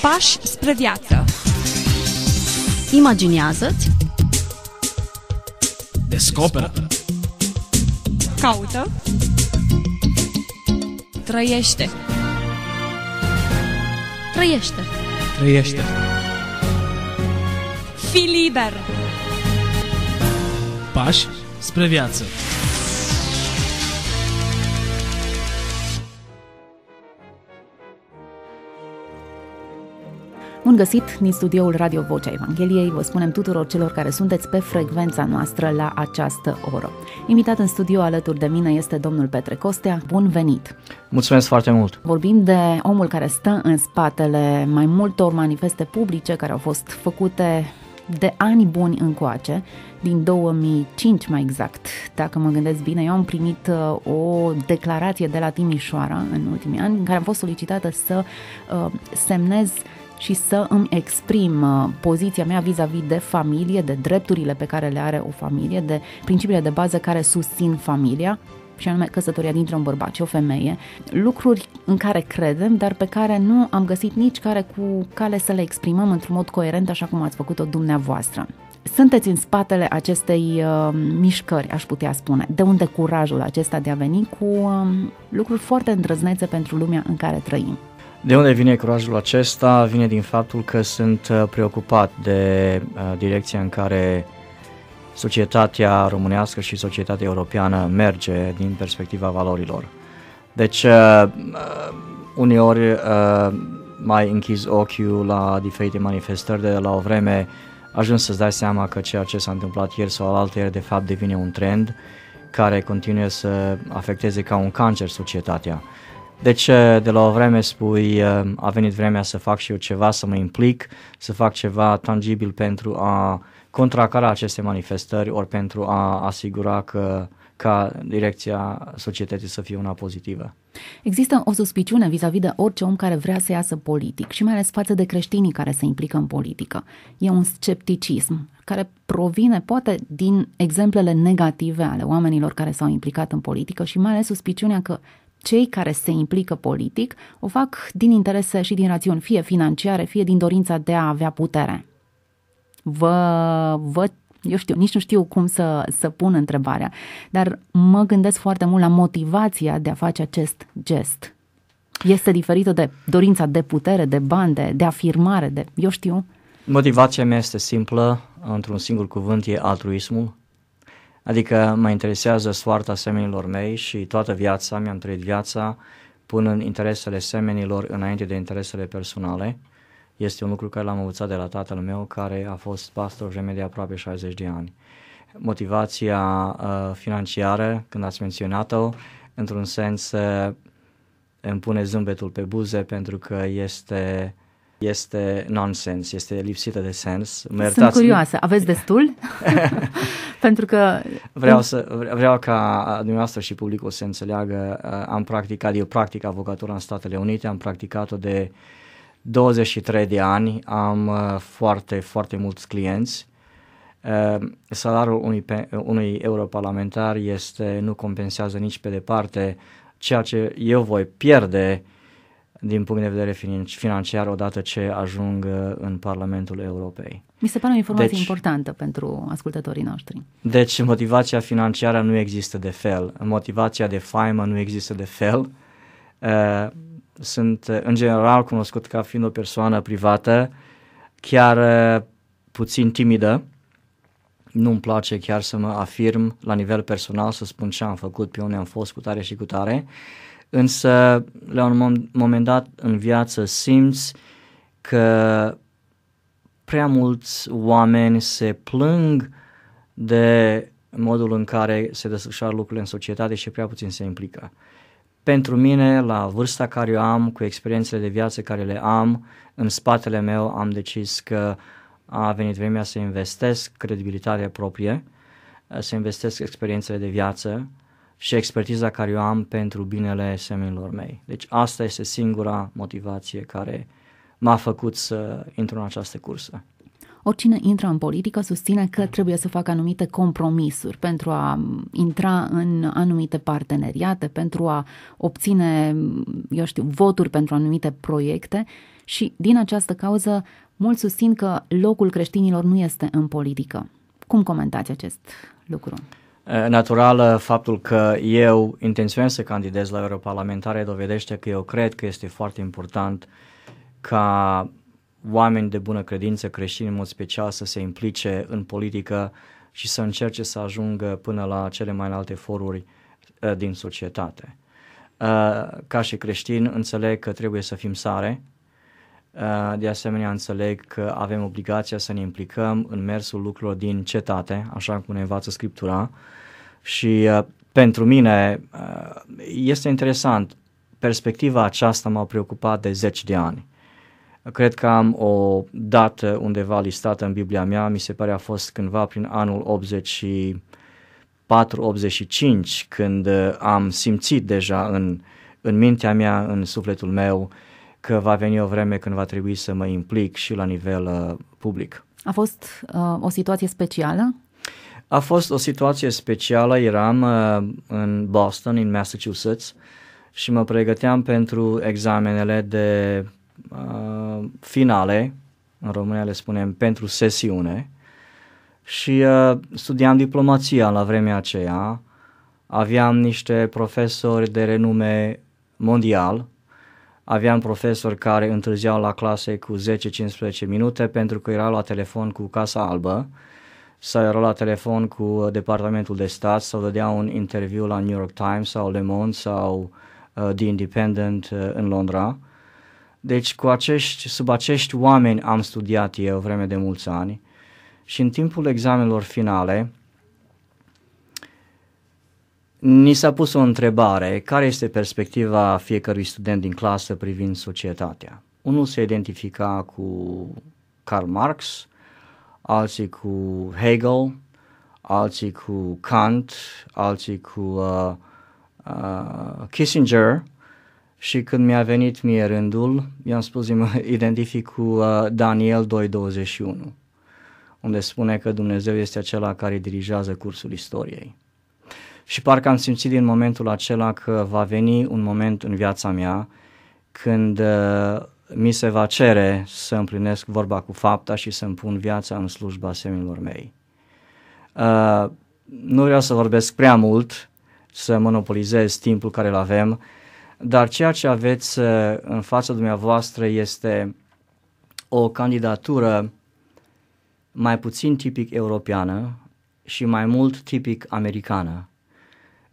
Pași spre viață. Imaginează-ți. Descoperă. Caută. Trăiește. Trăiește. Trăiește. Fii liber. Pași spre viață. Bun găsit din studioul Radio Vocea Evangheliei, vă spunem tuturor celor care sunteți pe frecvența noastră la această oră. Invitat în studio alături de mine este domnul Petre Costea, bun venit! Mulțumesc foarte mult! Vorbim de omul care stă în spatele mai multor manifeste publice care au fost făcute de ani buni încoace, din 2005 mai exact. Dacă mă gândesc bine, eu am primit uh, o declarație de la Timișoara în ultimii ani, în care am fost solicitată să uh, semnez și să îmi exprim uh, poziția mea vis-a-vis de familie, de drepturile pe care le are o familie, de principiile de bază care susțin familia, și anume căsătoria dintre un bărbat și o femeie, lucruri în care credem, dar pe care nu am găsit nici care cu cale să le exprimăm într-un mod coerent, așa cum ați făcut-o dumneavoastră. Sunteți în spatele acestei uh, mișcări, aș putea spune. De unde curajul acesta de a veni cu uh, lucruri foarte îndrăznețe pentru lumea în care trăim? De unde vine curajul acesta? Vine din faptul că sunt uh, preocupat de uh, direcția în care societatea românească și societatea europeană merge din perspectiva valorilor. Deci, uh, uh, uneori uh, mai închizi ochiul la diferite manifestări de la o vreme, ajungi să-ți dai seama că ceea ce s-a întâmplat ieri sau alaltă ieri de fapt devine un trend care continuă să afecteze ca un cancer societatea. Deci de la o vreme spui a venit vremea să fac și eu ceva, să mă implic, să fac ceva tangibil pentru a uh, contracara aceste manifestări ori pentru a asigura că ca direcția societății să fie una pozitivă. Există o suspiciune vis-a-vis de orice om care vrea să iasă politic și mai ales față de creștinii care se implică în politică. E un scepticism care provine poate din exemplele negative ale oamenilor care s-au implicat în politică și mai ales suspiciunea că cei care se implică politic o fac din interese și din rațiuni, fie financiare, fie din dorința de a avea putere vă, vă eu știu, nici nu știu cum să, să pun întrebarea, dar mă gândesc foarte mult la motivația de a face acest gest. Este diferită de dorința de putere, de bani, de, de afirmare, de, eu știu. Motivația mea este simplă, într-un singur cuvânt, e altruismul. Adică mă interesează soarta semenilor mei și toată viața, mi-am trăit viața, punând interesele semenilor înainte de interesele personale. Este un lucru care l-am învățat de la tatăl meu, care a fost pastor vreme de aproape 60 de ani. Motivația uh, financiară, când ați menționat-o, într-un sens uh, îmi pune zâmbetul pe buze pentru că este este nonsens, este lipsită de sens. Mă iertați... Sunt curioasă, aveți destul? pentru că... Vreau, să, vreau ca uh, dumneavoastră și publicul să înțeleagă, uh, am practicat, eu practic avocatura în Statele Unite, am practicat-o de uh, 23 de ani, am uh, foarte, foarte mulți clienți. Uh, salariul unui, uh, unui europarlamentar este, nu compensează nici pe departe ceea ce eu voi pierde din punct de vedere financiar odată ce ajung în Parlamentul Europei. Mi se pare o informație deci, importantă pentru ascultătorii noștri. Deci motivația financiară nu există de fel, motivația de faimă nu există de fel. Uh, sunt eh, în general cunoscut ca fiind o persoană privată, chiar eh, puțin timidă. Nu-mi place chiar să mă afirm la nivel personal, să spun ce am făcut, pe unde am fost, cu tare și cu tare. Însă, la un moment dat în viață simți că prea mulți oameni se plâng de modul în care se desfășoară lucrurile în societate și prea puțin se implică. Uh, pentru mine, la vârsta care eu am, cu experiențele de viață care le am, în spatele meu am decis că a venit vremea să investesc credibilitatea proprie, să investesc experiențele de viață și expertiza care eu am pentru binele seminilor mei. Deci asta este singura motivație care m-a făcut să intru în această cursă oricine intră în politică susține că mm. trebuie să facă anumite compromisuri pentru a intra în anumite parteneriate, pentru a obține, eu știu, voturi pentru anumite proiecte și din această cauză mulți susțin că locul creștinilor nu este în politică. Cum comentați acest lucru? Natural, uh, faptul că eu intenționez să candidez la europarlamentare dovedește că eu cred că este foarte important ca oameni de bună credință, creștini în mod special, să se implice în politică și să încerce să ajungă până la cele mai înalte foruri uh, din societate. Uh, ca și creștin, înțeleg că trebuie să fim sare, uh, de asemenea, înțeleg că avem obligația să ne implicăm în mersul lucrurilor din cetate, așa cum ne învață Scriptura. Și pentru mine este interesant, perspectiva aceasta m-a preocupat de zeci de ani. Cred că am o dată undeva listată în Biblia mea, mi se pare a fost cândva prin anul 84-85, când uh, am simțit deja în, în mintea mea, în sufletul meu, că va veni o vreme când va trebui să mă implic și la nivel uh, public. A fost uh, o situație specială? A fost o situație specială, eram uh, în Boston, în Massachusetts, și mă pregăteam pentru examenele de uh, finale, în România le spunem pentru sesiune, și uh, studiam diplomația la vremea aceea. Aveam niște profesori de renume mondial, aveam profesori care întârziau la clase cu 10-15 minute pentru că erau la telefon cu Casa Albă sau erau la telefon cu uh, Departamentul de Stat sau dădeau un interviu la New York Times sau Le Monde sau uh, The Independent uh, în Londra. Uh, deci cu acești, sub acești oameni am studiat eu vreme de mulți ani și în timpul examenelor finale ni s-a pus o întrebare, care este perspectiva fiecărui student din clasă privind societatea? Unul se identifica cu Karl Marx, alții cu Hegel, alții cu Kant, alții cu uh, uh, Kissinger, și când mi-a venit mie rândul, i-am spus, mă identific cu uh, Daniel 2.21, unde spune că Dumnezeu este acela care dirigează cursul istoriei. Și parcă am simțit din momentul acela că va veni un moment în viața mea când uh, mi se va cere să împlinesc vorba cu fapta și să mi pun viața în slujba semilor mei. Uh, nu vreau să vorbesc prea mult, să monopolizez timpul care îl avem, dar ceea ce aveți uh, în fața dumneavoastră este o candidatură mai puțin tipic europeană și mai mult tipic americană.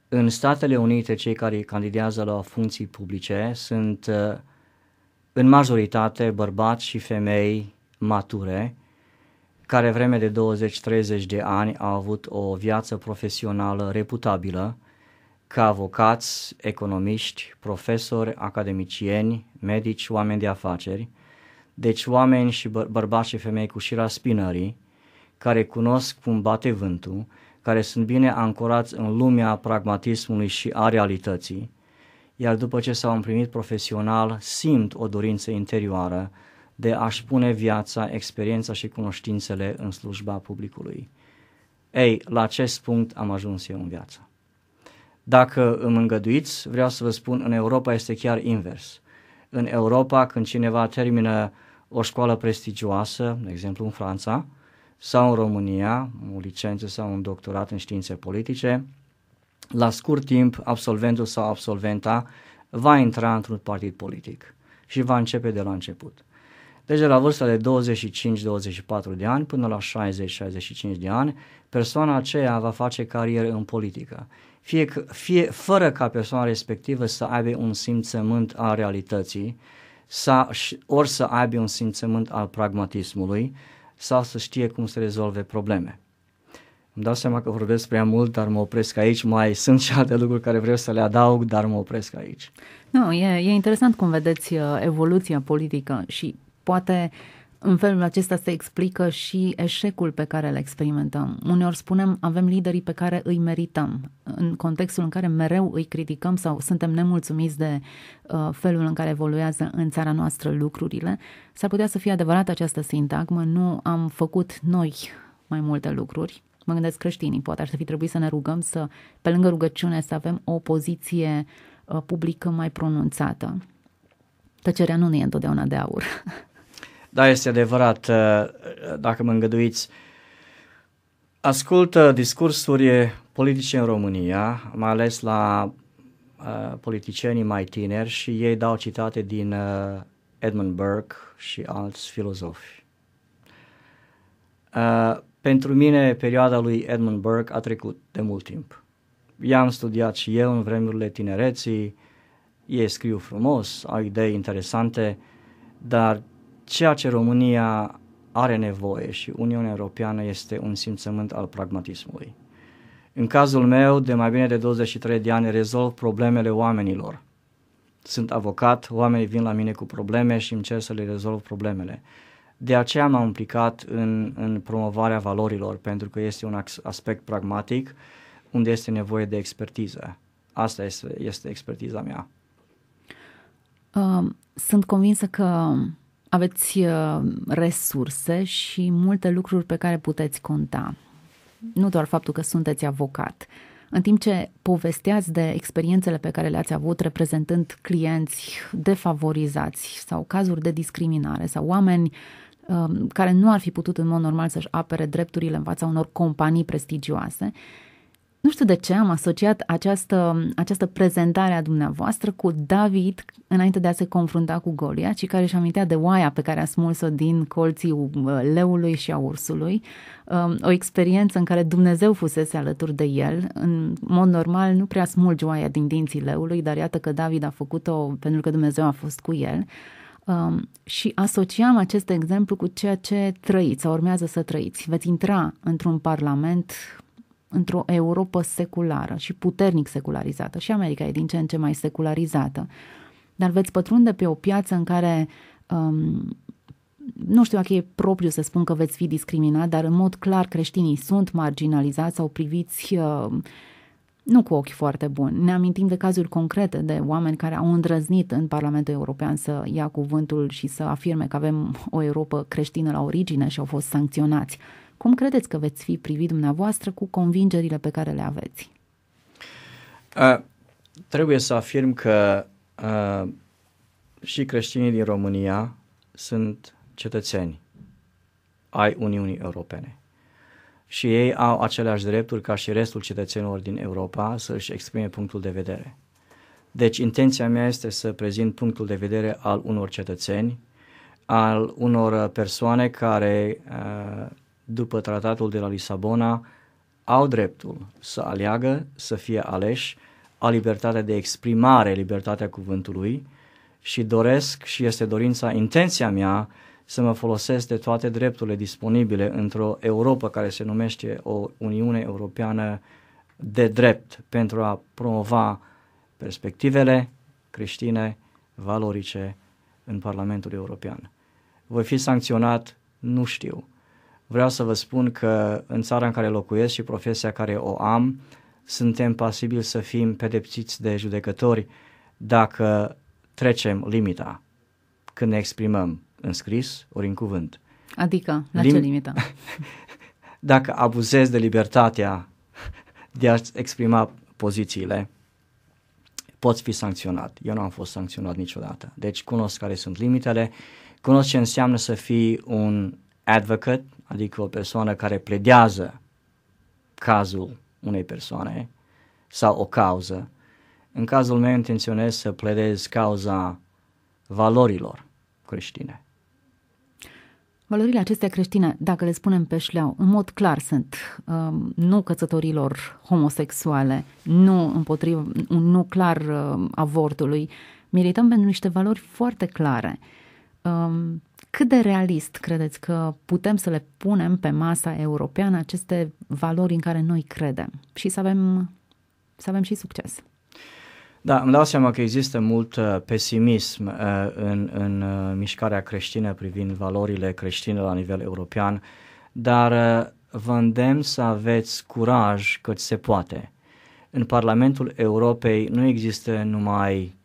În Statele Unite, cei care candidează la funcții publice sunt uh, în majoritate bărbați și femei mature, care vreme de 20-30 de ani au avut o viață profesională reputabilă, ca avocați, economiști, profesori, academicieni, medici, oameni de afaceri, deci oameni și bă- bărbați și femei cu șira spinării, care cunosc cum bate vântul, care sunt bine ancorați în lumea pragmatismului și a realității, iar după ce s-au împlinit profesional, simt o dorință interioară de a-și pune viața, experiența și cunoștințele în slujba publicului. Ei, la acest punct am ajuns eu în viață. Dacă îmi îngăduiți, vreau să vă spun, în Europa este chiar invers. În Europa, când cineva termină o școală prestigioasă, de exemplu în Franța, sau în România, o licență sau un doctorat în științe politice, la scurt timp absolventul sau absolventa va intra într-un partid politic și va începe de la început. Deci de la vârsta de 25-24 de ani până la 60-65 de ani, persoana aceea va face carieră în politică fie, că, fie fără ca persoana respectivă să aibă un simțământ al realității, sau, ori să aibă un simțământ al pragmatismului, sau să știe cum să rezolve probleme. Îmi dau seama că vorbesc prea mult, dar mă opresc aici. Mai sunt și alte lucruri care vreau să le adaug, dar mă opresc aici. Nu, e, e interesant cum vedeți uh, evoluția politică și poate în felul acesta se explică și eșecul pe care îl experimentăm. Uneori spunem, avem liderii pe care îi merităm, în contextul în care mereu îi criticăm sau suntem nemulțumiți de uh, felul în care evoluează în țara noastră lucrurile. S-ar putea să fie adevărat această sintagmă, nu am făcut noi mai multe lucruri. Mă gândesc creștinii, poate ar fi trebuit să ne rugăm să, pe lângă rugăciune, să avem o poziție uh, publică mai pronunțată. Tăcerea nu ne e întotdeauna de aur. Da, este adevărat, uh, uh, dacă mă îngăduiți, ascultă discursuri politice în România, mai ales la uh, politicienii mai tineri și ei dau citate din uh, Edmund Burke și alți filozofi. Uh, pentru mine, perioada lui Edmund Burke a trecut de mult timp. I-am studiat și eu în vremurile tinereții, ei scriu frumos, au idei interesante, dar ceea ce România are nevoie și Uniunea Europeană este un simțământ al pragmatismului. În cazul meu, de mai bine de 23 de ani, rezolv problemele oamenilor. Sunt avocat, oamenii vin la mine cu probleme și cer să le rezolv problemele. De aceea m-am implicat în, în promovarea valorilor, pentru că este un aspect pragmatic unde este nevoie de expertiză. Asta este, este expertiza mea. Uh, sunt convinsă că aveți uh, resurse și multe lucruri pe care puteți conta. Nu doar faptul că sunteți avocat. În timp ce povesteați de experiențele pe care le-ați avut reprezentând clienți defavorizați sau cazuri de discriminare sau oameni uh, care nu ar fi putut în mod normal să-și apere drepturile în fața unor companii prestigioase, nu știu de ce am asociat această, această prezentare a dumneavoastră cu David înainte de a se confrunta cu Golia, și care își amintea de oaia pe care a smuls-o din colții uh, leului și a ursului, um, o experiență în care Dumnezeu fusese alături de el. În mod normal nu prea smulge oaia din dinții leului, dar iată că David a făcut-o pentru că Dumnezeu a fost cu el. Um, și asociam acest exemplu cu ceea ce trăiți sau urmează să trăiți. Veți intra într-un parlament într-o Europa seculară și puternic secularizată. Și America e din ce în ce mai secularizată. Dar veți pătrunde pe o piață în care um, nu știu dacă e propriu să spun că veți fi discriminat, dar în mod clar creștinii sunt marginalizați sau priviți uh, nu cu ochi foarte buni. Ne amintim de cazuri concrete de oameni care au îndrăznit în Parlamentul European să ia cuvântul și să afirme că avem o Europa creștină la origine și au fost sancționați. Uh, cum credeți că veți fi privit dumneavoastră cu convingerile pe care le aveți? Uh, trebuie să afirm că uh, și creștinii din România sunt cetățeni ai Uniunii Europene și ei au aceleași drepturi ca și restul cetățenilor din Europa să își exprime punctul de vedere. Deci intenția mea este să prezint punctul de vedere al unor cetățeni, al unor persoane care uh, după tratatul de la Lisabona, au dreptul să aleagă, să fie aleși, au libertatea de exprimare, libertatea cuvântului și doresc și este dorința, intenția mea să mă folosesc de toate drepturile disponibile într-o Europa care se numește o Uniune Europeană de drept pentru a promova perspectivele creștine, valorice în Parlamentul European. Voi fi sancționat? Nu știu vreau să vă spun că în țara în care locuiesc și profesia care o am, suntem pasibili să fim pedepsiți de judecători dacă trecem limita când ne exprimăm în scris ori în cuvânt. Adică, la Lim- ce limită? dacă abuzez de libertatea de a exprima pozițiile, poți fi sancționat. Eu nu am fost sancționat niciodată. Deci cunosc care sunt limitele, cunosc ce înseamnă să fii un advocate, adică o persoană care pledează cazul unei persoane sau o cauză. În cazul meu intenționez să pledez cauza valorilor creștine. Valorile acestea creștine, dacă le spunem pe șleau, în mod clar sunt um, nu cățătorilor homosexuale, nu împotriva, un nu clar um, avortului. Milităm pentru niște valori foarte clare. Uh, Um, cât de realist credeți că putem să le punem pe masa europeană aceste valori în care noi credem și să avem, să avem și succes? Da, îmi dau seama că există mult uh, pesimism uh, în, în uh, mișcarea creștină privind valorile creștine la nivel european, dar vă îndemn să aveți curaj cât se poate. În Parlamentul Europei nu există numai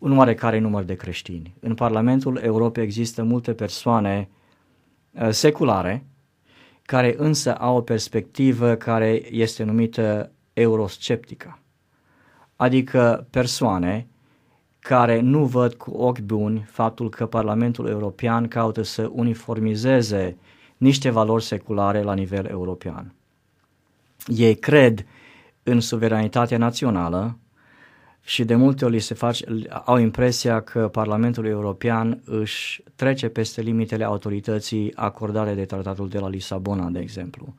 un oarecare număr de creștini. În Parlamentul Europei există multe persoane uh, seculare, care însă au o perspectivă care este numită eurosceptică, adică persoane care nu văd cu ochi buni faptul că Parlamentul European caută să uniformizeze niște valori seculare la nivel european. Ei cred în suveranitatea națională, și de multe ori se face, au impresia că Parlamentul European își trece peste limitele autorității acordate de Tratatul de la Lisabona, de exemplu,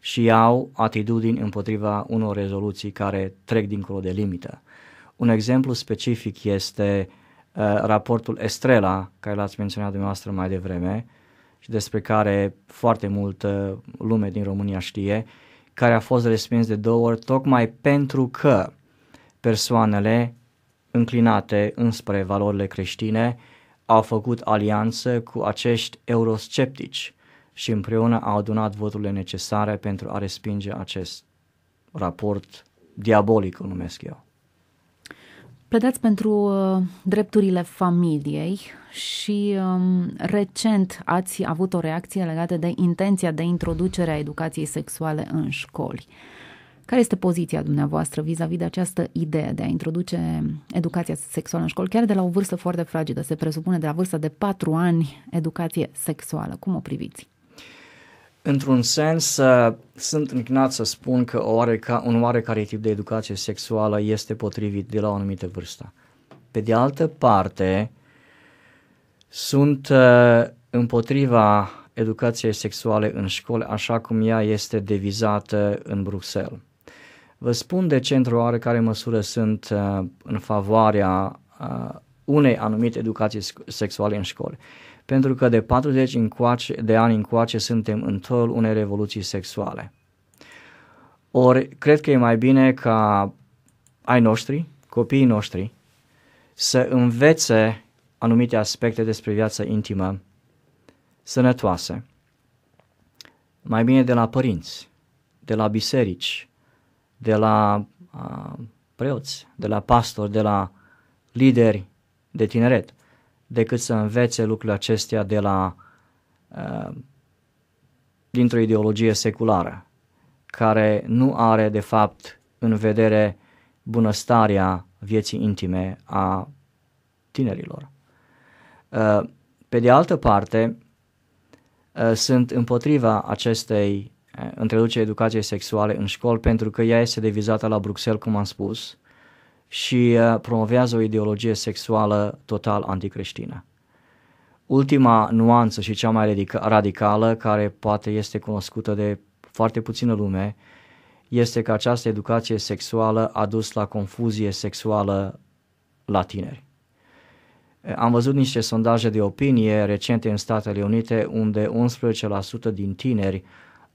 și au atitudini împotriva unor rezoluții care trec dincolo de limită. Un exemplu specific este uh, raportul Estrela, care l-ați menționat dumneavoastră mai devreme și despre care foarte multă lume din România știe, care a fost respins de două ori tocmai pentru că persoanele înclinate înspre valorile creștine au făcut alianță cu acești eurosceptici și împreună au adunat voturile necesare pentru a respinge acest raport diabolic, îl numesc eu. Pledați pentru uh, drepturile familiei și um, recent ați avut o reacție legată de intenția de introducere a educației sexuale în școli. Uh, care este poziția dumneavoastră vis-a-vis de această idee de a introduce educația sexuală în școli, chiar de la o vârstă foarte fragedă? Se presupune de la vârsta de 4 ani educație sexuală. Cum o priviți? Într-un sens, uh, sunt înclinat să spun că oareca, un oarecare tip de educație sexuală este potrivit de la o anumită vârstă. Pe de altă parte, sunt uh, împotriva educației sexuale în școli așa cum ea este devizată în Bruxelles. Vă spun de ce într-o oarecare măsură sunt uh, în favoarea uh, unei anumite educații sexuale în școli. Pentru că de 40 încoace, de ani încoace suntem în tolul unei revoluții sexuale. Ori cred că e mai bine ca ai noștri, copiii noștri, să învețe anumite aspecte despre viața intimă sănătoase. Mai bine de la părinți, de la biserici, de la a, preoți, de la pastori, de la lideri de tineret, decât să învețe lucrurile acestea de la dintr-o ideologie seculară, care nu are de fapt în vedere bunăstarea vieții intime a tinerilor. Pe de altă parte, sunt împotriva acestei Eh, introduce educație sexuală în școli pentru că ea este devizată la Bruxelles, cum am spus, și eh, promovează o ideologie sexuală total anticreștină. Ultima nuanță și cea mai radicală, care poate este cunoscută de foarte puțină lume, este că această educație sexuală a dus la confuzie sexuală la tineri. Eh, am văzut niște sondaje de opinie recente în Statele Unite unde 11% din tineri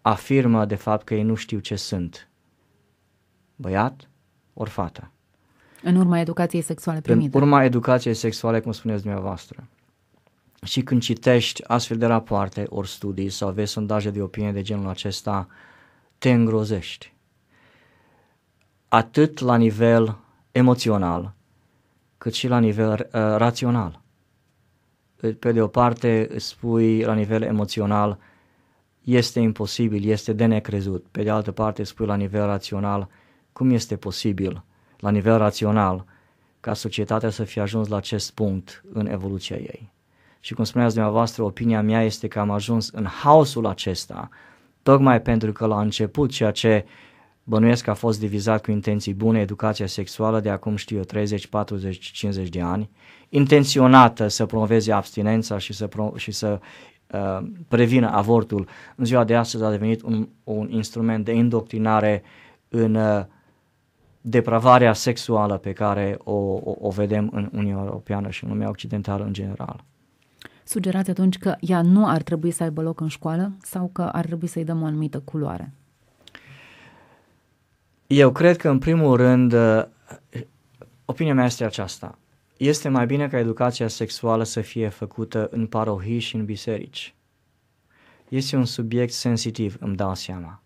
afirmă de fapt că ei nu știu ce sunt, băiat ori fată. În urma educației sexuale primite. În urma educației sexuale, cum spuneți dumneavoastră. Și când citești astfel de rapoarte ori studii sau vezi sondaje de opinie de genul acesta, te îngrozești. Atât la nivel emoțional, cât și la nivel uh, rațional. Pe de o parte, spui la nivel emoțional, uh, este imposibil, este de necrezut. Pe de altă parte spui la nivel rațional, cum este posibil la nivel rațional ca societatea să fie ajuns la acest punct în evoluția ei. Și cum spuneați dumneavoastră, opinia mea este că am ajuns în haosul acesta, tocmai pentru că la început ceea ce bănuiesc că a fost divizat cu intenții bune, educația sexuală de acum știu eu 30, 40, 50 de ani, intenționată să promoveze abstinența și să, pro- și să Uh, prevină avortul, în ziua de astăzi a devenit un, un instrument de indoctrinare în uh, depravarea sexuală pe care o, o, o vedem în Uniunea Europeană și în lumea occidentală în general. Sugerați atunci că ea nu ar trebui să aibă loc în școală sau că ar trebui să-i dăm o anumită culoare? Eu cred că, în primul rând, uh, opinia mea este aceasta este mai bine ca educația sexuală să fie făcută în parohii și în biserici. Este un subiect sensitiv, îmi dau seama.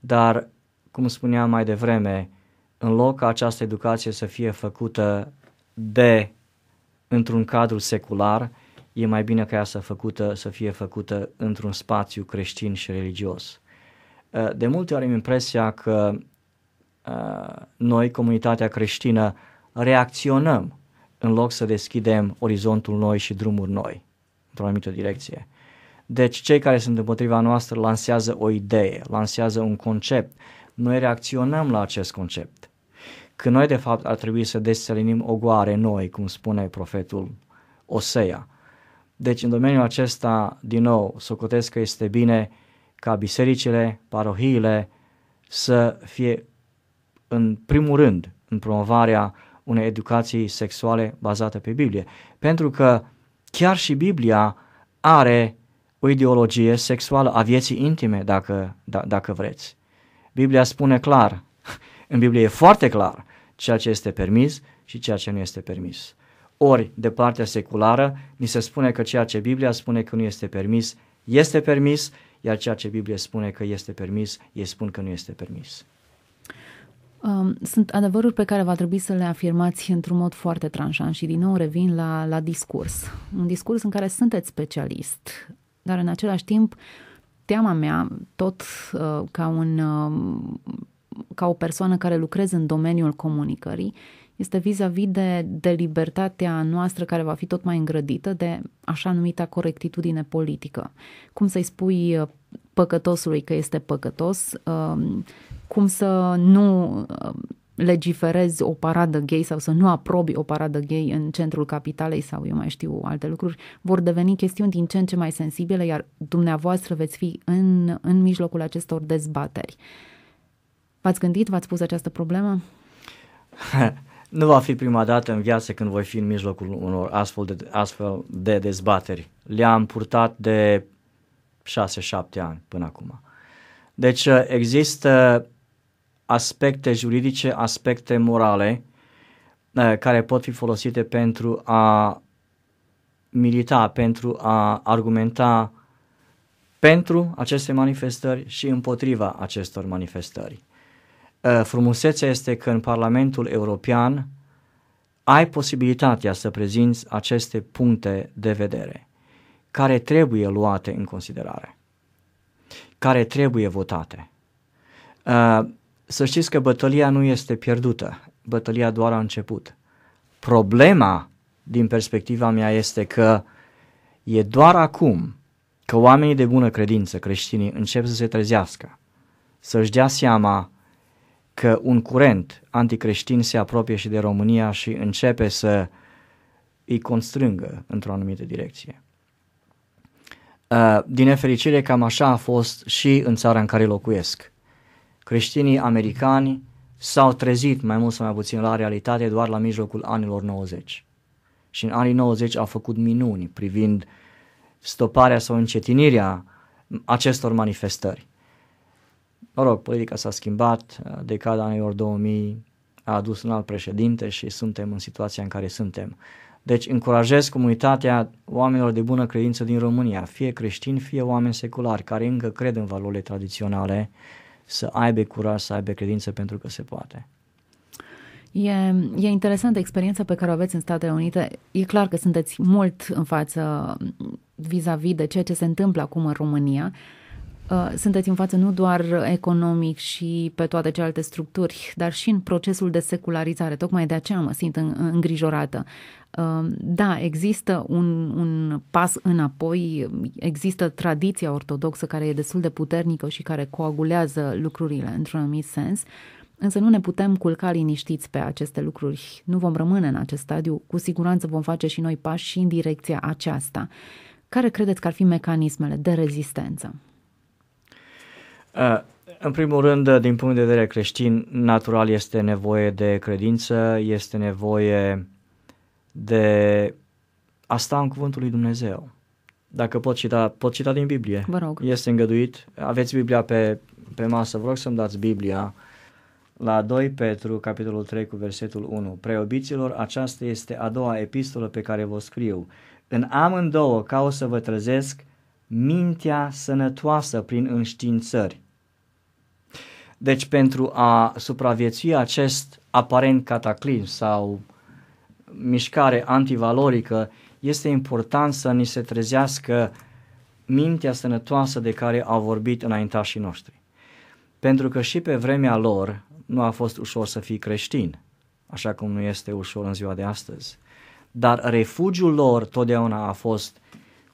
Dar, cum spuneam mai devreme, în loc ca această educație să fie făcută de într-un cadru secular, e mai bine ca ea să, făcută, să fie făcută într-un spațiu creștin și religios. Uh, de multe ori am impresia că uh, noi, comunitatea creștină, reacționăm în loc să deschidem orizontul noi și drumuri noi într-o anumită direcție. Deci cei care sunt împotriva noastră lansează o idee, lansează un concept. Noi reacționăm la acest concept. Că noi de fapt ar trebui să deselinim goare noi, cum spune profetul Osea. Deci în domeniul acesta, din nou, socotesc că este bine ca bisericile, parohiile să fie în primul rând în promovarea unei educații sexuale bazate pe Biblie. Pentru că chiar și Biblia are o ideologie sexuală a vieții intime, dacă, da, dacă vreți. Biblia spune clar, în Biblie e foarte clar ceea ce este permis și ceea ce nu este permis. Ori, de partea seculară, ni se spune că ceea ce Biblia spune că nu este permis, este permis, iar ceea ce Biblia spune că este permis, ei spun că nu este permis. Um, sunt adevăruri pe care va trebui să le afirmați într-un mod foarte tranșant și din nou revin la, la discurs. Un discurs în care sunteți specialist, dar în același timp teama mea, tot uh, ca, un, uh, ca o persoană care lucrez în domeniul comunicării, este vis-a-vis de, de libertatea noastră care va fi tot mai îngrădită de așa numita corectitudine politică. Cum să-i spui uh, păcătosului că este păcătos, uh, cum să nu uh, legiferezi o paradă gay sau să nu aprobi o paradă gay în centrul capitalei sau eu mai știu alte lucruri, vor deveni chestiuni din ce în ce mai sensibile, iar dumneavoastră veți fi în, în mijlocul acestor dezbateri. V-ați gândit, v-ați pus această problemă? nu va fi prima dată în viață când voi fi în mijlocul unor astfel de, astfel de dezbateri. Le-am purtat de 6-7 ani până acum. Deci uh, există aspecte juridice, aspecte morale uh, care pot fi folosite pentru a milita, pentru a argumenta pentru aceste manifestări și împotriva acestor manifestări. Uh, frumusețea este că în Parlamentul European ai posibilitatea să prezinți aceste puncte de vedere care trebuie luate în considerare, care trebuie votate. Uh, să știți că bătălia nu este pierdută, bătălia doar a început. Problema, din perspectiva mea, este că e doar acum că oamenii de bună credință, creștinii, încep să se trezească, să-și dea seama că un curent anticreștin se apropie și de România și începe să îi constrângă într-o anumită direcție. Uh, din nefericire, cam așa a fost și în țara în care locuiesc creștinii americani s-au trezit mai mult sau mai puțin la realitate doar la mijlocul anilor 90. Și în anii 90 au făcut minuni privind stoparea sau încetinirea acestor manifestări. Mă rog, politica s-a schimbat, decada anilor 2000 a adus un alt președinte și suntem în situația în care suntem. Deci încurajez comunitatea oamenilor de bună credință din România, fie creștini, fie oameni seculari, care încă cred în valorile tradiționale, uh, să aibă curaj, să aibă credință pentru că se poate. E, e interesantă experiența pe care o aveți în Statele Unite. E clar că sunteți mult în față vis-a-vis de ceea ce se întâmplă acum în România. Uh, sunteți în față nu doar economic și pe toate celelalte structuri, dar și în procesul de secularizare. Tocmai de aceea mă simt îngrijorată. Uh, da, există un, un pas înapoi, există tradiția ortodoxă care e destul de puternică și care coagulează lucrurile într-un anumit sens, Însă nu ne putem culca liniștiți pe aceste lucruri. Nu vom rămâne în acest stadiu. Cu siguranță vom face și noi pași și în direcția aceasta. Care credeți că ar fi mecanismele de rezistență? Uh, în primul rând, uh, din punct de vedere creștin, natural este nevoie de credință, este nevoie de a sta în cuvântul lui Dumnezeu. Dacă pot cita, pot cita din Biblie. Vă rog. Este îngăduit. Aveți Biblia pe, pe masă. Vă rog să-mi dați Biblia la 2 Petru, capitolul 3, cu versetul 1. Preobiților, aceasta este a doua epistolă pe care vă scriu. În amândouă, ca o să vă trezesc, mintea sănătoasă prin înștiințări. Deci pentru a supraviețui acest aparent cataclism sau mișcare antivalorică, este important să ni se trezească mintea sănătoasă de care au vorbit înaintașii noștri. Pentru că și pe vremea lor nu a fost ușor să fii creștin, așa cum nu este ușor în ziua de astăzi. Dar refugiul lor totdeauna a fost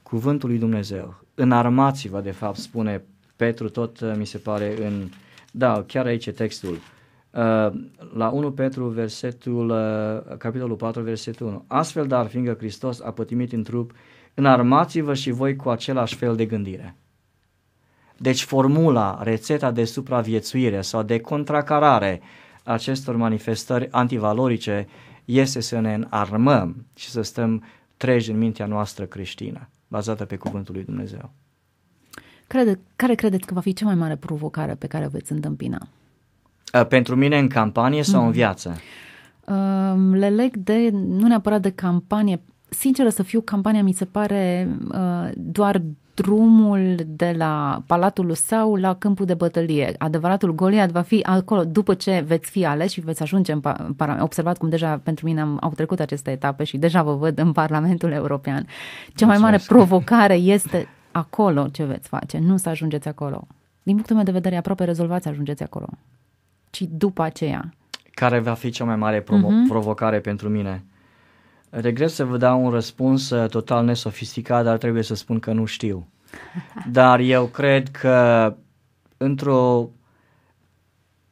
cuvântul lui Dumnezeu, înarmați-vă, de fapt, spune Petru tot, uh, mi se pare, în... Da, chiar aici e textul. Uh, la 1 Petru, versetul, uh, capitolul 4, versetul 1. Astfel, dar fiindcă Hristos a pătimit în trup, înarmați-vă și voi cu același fel de gândire. Deci formula, rețeta de supraviețuire sau de contracarare acestor manifestări antivalorice este să ne înarmăm și să stăm treji în mintea noastră creștină bazată pe cuvântul lui Dumnezeu. Crede, care credeți că va fi cea mai mare provocare pe care veți întâmpina? Pentru mine în campanie sau mm. în mhm. viață? Le leg de, nu neapărat de campanie sinceră să fiu, campania mi se pare uh, doar drumul de la Palatul sau la câmpul de bătălie. Adevăratul Goliat va fi acolo după ce veți fi ales și veți ajunge în Parlament. observat cum deja pentru mine au trecut aceste etape și deja vă văd în Parlamentul European. Cea Mulțumesc. mai mare provocare este acolo ce veți face, nu să ajungeți acolo. Din punctul meu de vedere, aproape rezolvați ajungeți acolo, ci după aceea. Care va fi cea mai mare provo- uh-huh. provocare pentru mine? Regret să vă dau un răspuns uh, total nesofisticat, dar trebuie să spun că nu știu. Dar eu cred că într-o...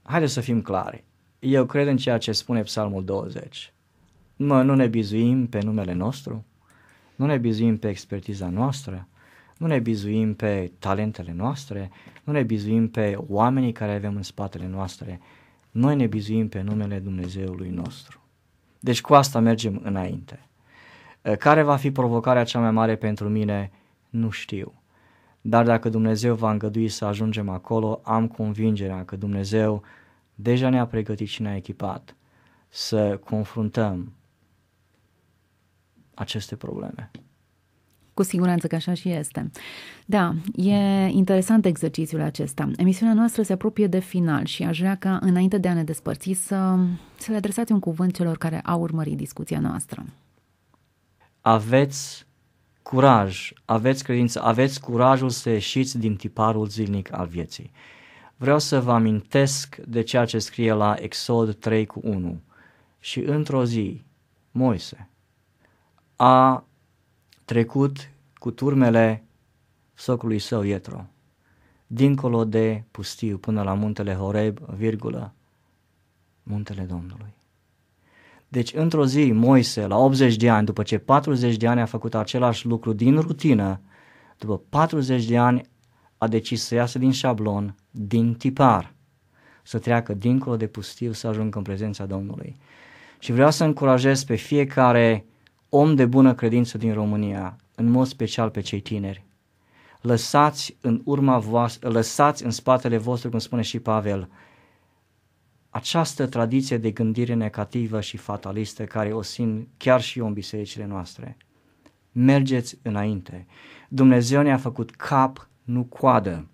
Haideți să fim clari. Eu cred în ceea ce spune Psalmul 20. Mă, nu ne bizuim pe numele nostru, nu ne bizuim pe expertiza noastră, nu ne bizuim pe talentele noastre, nu ne bizuim pe oamenii care avem în spatele noastre, noi ne bizuim pe numele Dumnezeului nostru. Deci cu asta mergem înainte. Uh, care va fi provocarea cea mai mare pentru mine? Nu știu. Dar dacă Dumnezeu va îngădui să ajungem acolo, am convingerea că Dumnezeu deja ne-a pregătit și ne-a echipat să confruntăm aceste probleme. Cu siguranță că așa și este. Da, e interesant exercițiul acesta. Emisiunea noastră se apropie de final și aș vrea ca, înainte de a ne despărți, să, să le adresați un cuvânt celor care au urmărit discuția noastră. Aveți curaj, aveți credință, aveți curajul să ieșiți din tiparul zilnic al vieții. Vreau să vă amintesc de ceea ce scrie la Exod 3 cu 1. Și într-o zi, Moise a trecut cu turmele socului său Ietro, dincolo de pustiu până la muntele Horeb, virgulă, muntele Domnului. Deci într-o zi Moise, la 80 de ani, după ce 40 de ani a făcut același lucru din rutină, după 40 de ani a decis să iasă din șablon, din tipar, să treacă dincolo de pustiu, să ajungă în prezența Domnului. Și vreau să încurajez pe fiecare om de bună credință din România, în mod special pe cei tineri. Lăsați în urma voastră, lăsați în spatele vostru, cum spune și Pavel, această tradiție de gândire negativă și fatalistă care o simt chiar și eu în bisericile noastre. Mergeți înainte. Dumnezeu ne-a făcut cap, nu coadă.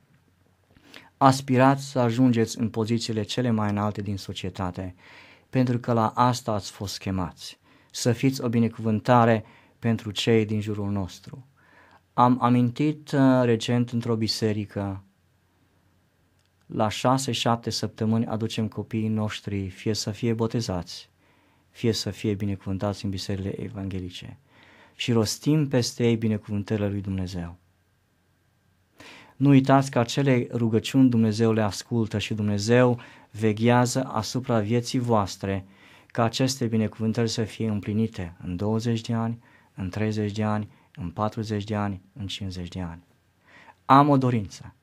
Aspirați să ajungeți în pozițiile cele mai înalte din societate, pentru că la asta ați fost chemați să fiți o binecuvântare pentru cei din jurul nostru. Am amintit uh, recent într-o biserică, la 6-7 săptămâni aducem copiii noștri fie să fie botezați, fie să fie binecuvântați în biserile evanghelice și rostim peste ei binecuvântările lui Dumnezeu. Nu uitați că acele rugăciuni Dumnezeu le ascultă și Dumnezeu veghează asupra vieții voastre ca aceste binecuvântări să fie împlinite în 20 de ani, în 30 de ani, în 40 de ani, în 50 de ani. Am o dorință.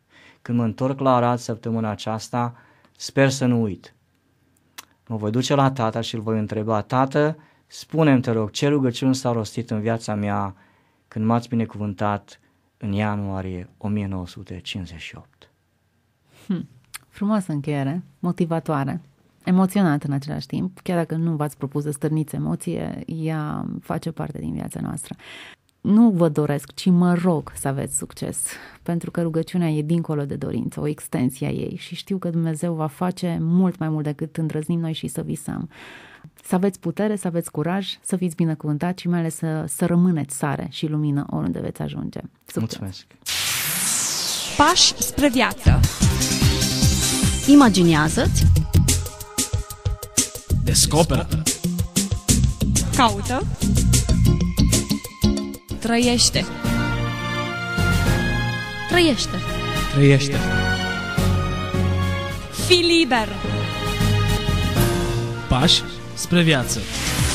Când mă întorc la Arad săptămâna aceasta, sper să nu uit. Mă voi duce la tata și îl voi întreba, tată, spune-mi, te rog, ce rugăciuni s-au rostit în viața mea când m-ați binecuvântat în ianuarie 1958? Hm, frumoasă încheiere, motivatoare emoționat în același timp, chiar dacă nu v-ați propus să stârniți emoție, ea face parte din viața noastră. Nu vă doresc, ci mă rog să aveți succes, pentru că rugăciunea e dincolo de dorință, o extensie a ei și știu că Dumnezeu va face mult mai mult decât îndrăznim noi și să visăm. Să aveți putere, să aveți curaj, să fiți binecuvântați și mai ales să, să rămâneți sare și lumină oriunde veți ajunge. Succes! Mulțumesc! Pași spre viață Imaginează-ți Descoperă. Caută. Trăiește. Trăiește. Trăiește. Fi liber. Pași spre viață.